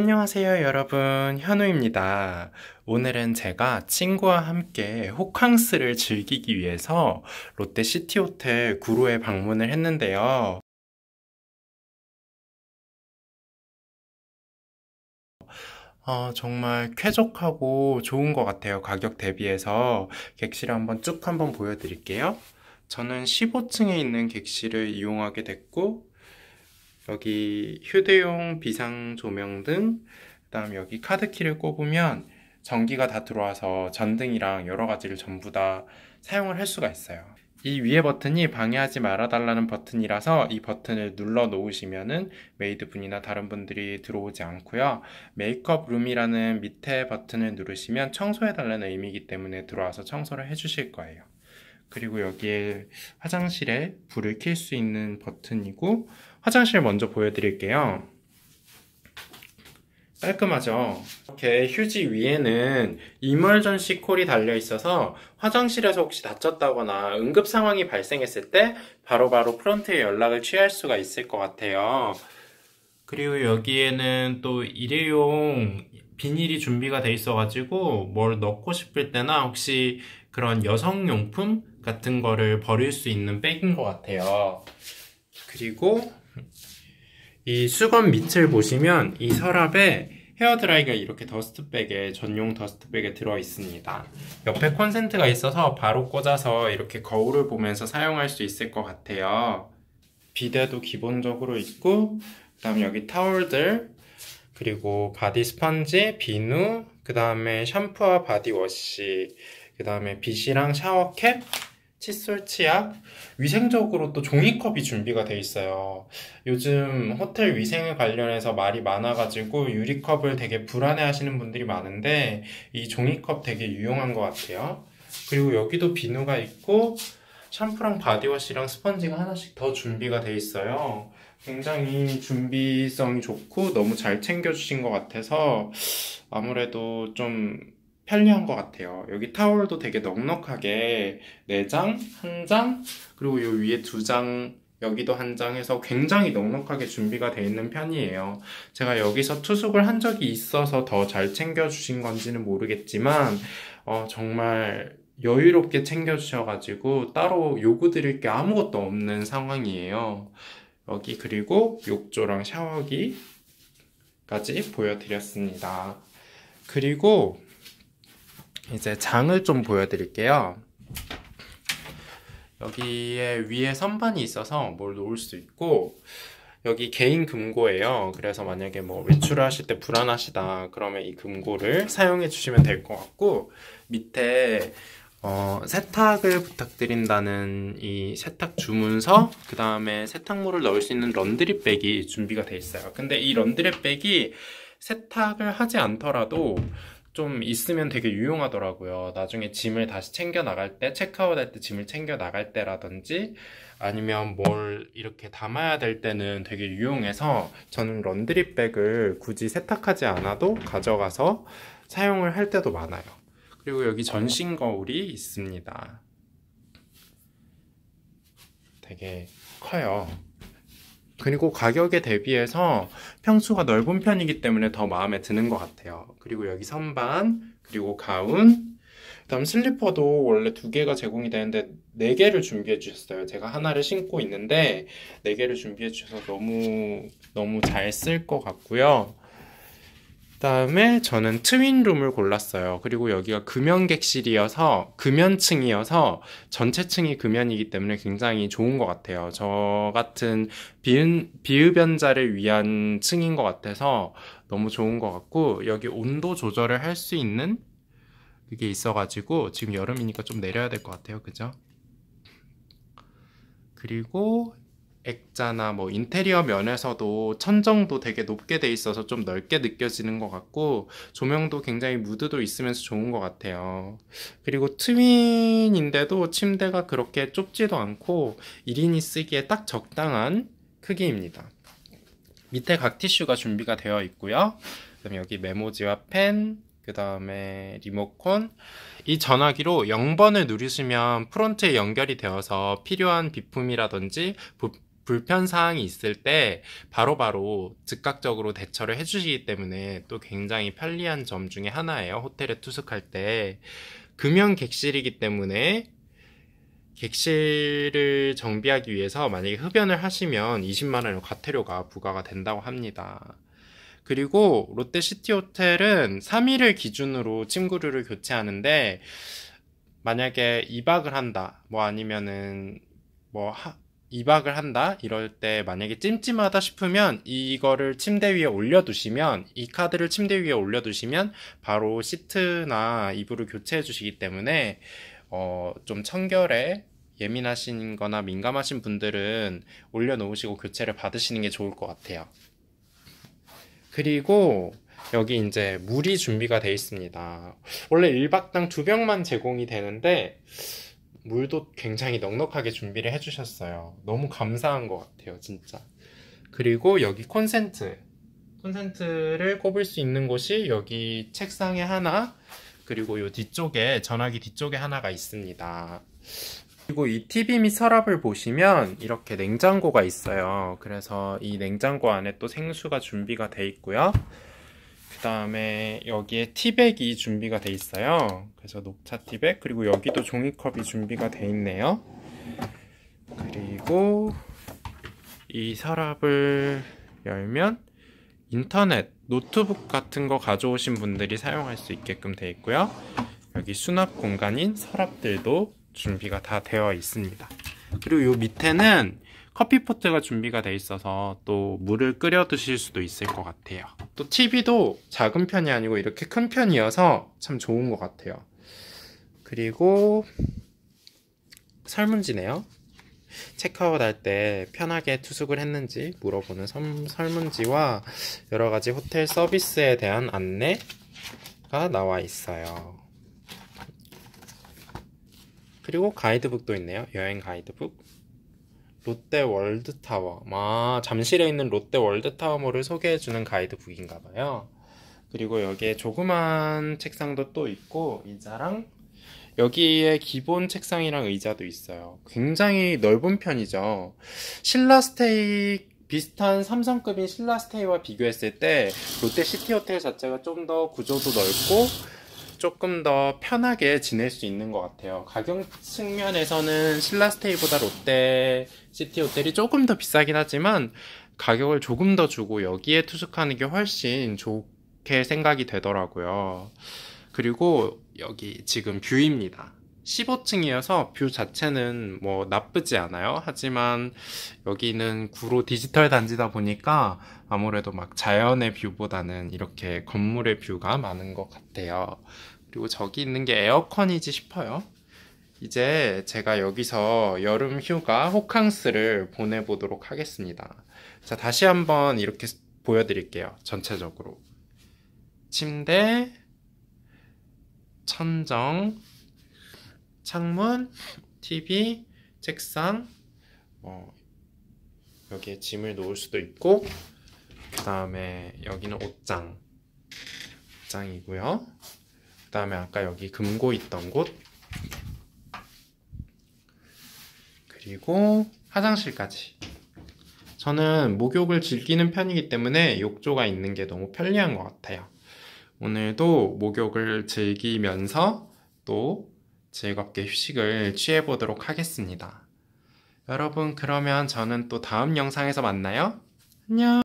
안녕하세요 여러분 현우입니다 오늘은 제가 친구와 함께 호캉스를 즐기기 위해서 롯데 시티호텔 구로에 방문을 했는데요 어, 정말 쾌적하고 좋은 것 같아요 가격 대비해서 객실 한번 쭉 한번 보여드릴게요 저는 15층에 있는 객실을 이용하게 됐고 여기 휴대용 비상 조명 등, 그 다음 여기 카드키를 꼽으면 전기가 다 들어와서 전등이랑 여러 가지를 전부 다 사용을 할 수가 있어요. 이 위에 버튼이 방해하지 말아달라는 버튼이라서 이 버튼을 눌러 놓으시면은 메이드 분이나 다른 분들이 들어오지 않고요. 메이크업 룸이라는 밑에 버튼을 누르시면 청소해달라는 의미이기 때문에 들어와서 청소를 해주실 거예요. 그리고 여기에 화장실에 불을 켤 수 있는 버튼이고 화장실 먼저 보여드릴게요. 깔끔하죠? 이렇게 휴지 위에는 이멀전시 콜이 달려 있어서 화장실에서 혹시 다쳤다거나 응급 상황이 발생했을 때 바로바로 바로 프런트에 연락을 취할 수가 있을 것 같아요. 그리고 여기에는 또 일회용 비닐이 준비가 돼 있어가지고 뭘 넣고 싶을 때나 혹시 그런 여성용품 같은 거를 버릴 수 있는 백인 것 같아요. 그리고 이 수건 밑을 보시면 이 서랍에 헤어드라이가 이렇게 더스트백에 전용 더스트백에 들어 있습니다. 옆에 콘센트가 있어서 바로 꽂아서 이렇게 거울을 보면서 사용할 수 있을 것 같아요. 비데도 기본적으로 있고 그다음 여기 타월들 그리고 바디 스펀지, 비누, 그다음에 샴푸와 바디워시, 그다음에 빗이랑 샤워캡 칫솔, 치약, 위생적으로 또 종이컵이 준비가 돼 있어요. 요즘 호텔 위생에 관련해서 말이 많아가지고 유리컵을 되게 불안해 하시는 분들이 많은데 이 종이컵 되게 유용한 것 같아요. 그리고 여기도 비누가 있고 샴푸랑 바디워시랑 스펀지가 하나씩 더 준비가 돼 있어요. 굉장히 준비성이 좋고 너무 잘 챙겨주신 것 같아서 아무래도 좀 편리한 것 같아요. 여기 타월도 되게 넉넉하게 4장, 1장, 그리고 요 위에 2장, 여기도 한장 해서 굉장히 넉넉하게 준비가 되어 있는 편이에요. 제가 여기서 투숙을 한 적이 있어서 더 잘 챙겨주신 건지는 모르겠지만, 어, 정말 여유롭게 챙겨주셔가지고 따로 요구 드릴 게 아무것도 없는 상황이에요. 여기 그리고 욕조랑 샤워기까지 보여드렸습니다. 그리고 이제 장을 좀 보여드릴게요. 여기에 위에 선반이 있어서 뭘 놓을 수 있고 여기 개인 금고예요. 그래서 만약에 뭐 외출을 하실 때 불안하시다 그러면 이 금고를 사용해 주시면 될 것 같고 밑에 어, 세탁을 부탁드린다는 이 세탁 주문서, 그 다음에 세탁물을 넣을 수 있는 런드리백이 준비가 돼 있어요. 근데 이 런드리백이 세탁을 하지 않더라도 좀 있으면 되게 유용하더라고요. 나중에 짐을 다시 챙겨 나갈 때, 체크아웃 할 때 짐을 챙겨 나갈 때라든지 아니면 뭘 이렇게 담아야 될 때는 되게 유용해서 저는 런드리백을 굳이 세탁하지 않아도 가져가서 사용을 할 때도 많아요. 그리고 여기 전신 거울이 있습니다. 되게 커요. 그리고 가격에 대비해서 평수가 넓은 편이기 때문에 더 마음에 드는 것 같아요. 그리고 여기 선반, 그리고 가운, 그다음 슬리퍼도 원래 두 개가 제공이 되는데 네 개를 준비해 주셨어요. 제가 하나를 신고 있는데 네 개를 준비해 주셔서 너무 너무 잘 쓸 것 같고요. 다음에 저는 트윈룸을 골랐어요. 그리고 여기가 금연객실이어서 금연층이어서 전체 층이 금연이기 때문에 굉장히 좋은 것 같아요. 저 같은 비은, 비흡연자를 위한 층인 것 같아서 너무 좋은 것 같고 여기 온도 조절을 할 수 있는 그게 있어가지고 지금 여름이니까 좀 내려야 될 것 같아요. 그죠? 그리고 액자나 뭐 인테리어 면에서도 천정도 되게 높게 돼 있어서 좀 넓게 느껴지는 것 같고 조명도 굉장히 무드도 있으면서 좋은 것 같아요. 그리고 트윈인데도 침대가 그렇게 좁지도 않고 1인이 쓰기에 딱 적당한 크기입니다. 밑에 각 티슈가 준비가 되어 있고요. 그럼 여기 메모지와 펜, 그 다음에 리모컨 이 전화기로 0번을 누르시면 프론트에 연결이 되어서 필요한 비품이라든지 불편 사항이 있을 때 바로바로 바로 즉각적으로 대처를 해주시기 때문에 또 굉장히 편리한 점 중에 하나예요. 호텔에 투숙할 때 금연 객실이기 때문에 객실을 정비하기 위해서 만약에 흡연을 하시면 20만 원의 과태료가 부과가 된다고 합니다. 그리고 롯데시티 호텔은 3일을 기준으로 침구류를 교체하는데 만약에 2박을 한다 뭐 아니면은 뭐 하, 이박을 한다 이럴 때 만약에 찜찜하다 싶으면 이거를 침대 위에 올려두시면 이 카드를 침대 위에 올려두시면 바로 시트나 이불을 교체해 주시기 때문에 어, 좀 청결에 예민하신 거나 민감하신 분들은 올려놓으시고 교체를 받으시는 게 좋을 것 같아요. 그리고 여기 이제 물이 준비가 되어 있습니다. 원래 1박당 2병만 제공이 되는데 물도 굉장히 넉넉하게 준비를 해주셨어요. 너무 감사한 것 같아요, 진짜. 그리고 여기 콘센트. 콘센트를 꼽을 수 있는 곳이 여기 책상에 하나, 그리고 이 뒤쪽에, 전화기 뒤쪽에 하나가 있습니다. 그리고 이 TV 및 서랍을 보시면 이렇게 냉장고가 있어요. 그래서 이 냉장고 안에 또 생수가 준비가 돼 있고요. 그 다음에 여기에 티백이 준비가 돼 있어요. 그래서 녹차 티백 그리고 여기도 종이컵이 준비가 돼 있네요. 그리고 이 서랍을 열면 인터넷, 노트북 같은 거 가져오신 분들이 사용할 수 있게끔 돼 있고요. 여기 수납 공간인 서랍들도 준비가 다 되어 있습니다. 그리고 이 밑에는 커피포트가 준비가 돼 있어서 또 물을 끓여 드실 수도 있을 것 같아요. 또 TV도 작은 편이 아니고 이렇게 큰 편이어서 참 좋은 것 같아요. 그리고 설문지네요. 체크아웃 할 때 편하게 투숙을 했는지 물어보는 설, 설문지와 여러 가지 호텔 서비스에 대한 안내가 나와 있어요. 그리고 가이드북도 있네요. 여행 가이드북. 롯데 월드타워. 아, 잠실에 있는 롯데 월드타워몰을 소개해주는 가이드북인가 봐요. 그리고 여기에 조그만 책상도 또 있고, 의자랑, 여기에 기본 책상이랑 의자도 있어요. 굉장히 넓은 편이죠. 신라스테이 비슷한 삼성급인 신라스테이와 비교했을 때 롯데 시티호텔 자체가 좀 더 구조도 넓고 조금 더 편하게 지낼 수 있는 것 같아요. 가격 측면에서는 신라스테이보다 롯데 시티 호텔이 조금 더 비싸긴 하지만 가격을 조금 더 주고 여기에 투숙하는 게 훨씬 좋게 생각이 되더라고요. 그리고 여기 지금 뷰입니다. 15층이어서 뷰 자체는 뭐 나쁘지 않아요. 하지만 여기는 구로 디지털 단지다 보니까 아무래도 막 자연의 뷰보다는 이렇게 건물의 뷰가 많은 것 같아요. 그리고 저기 있는 게 에어컨이지 싶어요. 이제 제가 여기서 여름 휴가 호캉스를 보내보도록 하겠습니다. 자, 다시 한번 이렇게 보여드릴게요. 전체적으로. 침대, 천정, 창문, TV, 책상 뭐 여기에 짐을 놓을 수도 있고 그 다음에 여기는 옷장 옷장이고요 그 다음에 아까 여기 금고 있던 곳 그리고 화장실까지 저는 목욕을 즐기는 편이기 때문에 욕조가 있는 게 너무 편리한 것 같아요 오늘도 목욕을 즐기면서 또 즐겁게 휴식을 취해보도록 하겠습니다. 여러분, 그러면 저는 또 다음 영상에서 만나요. 안녕!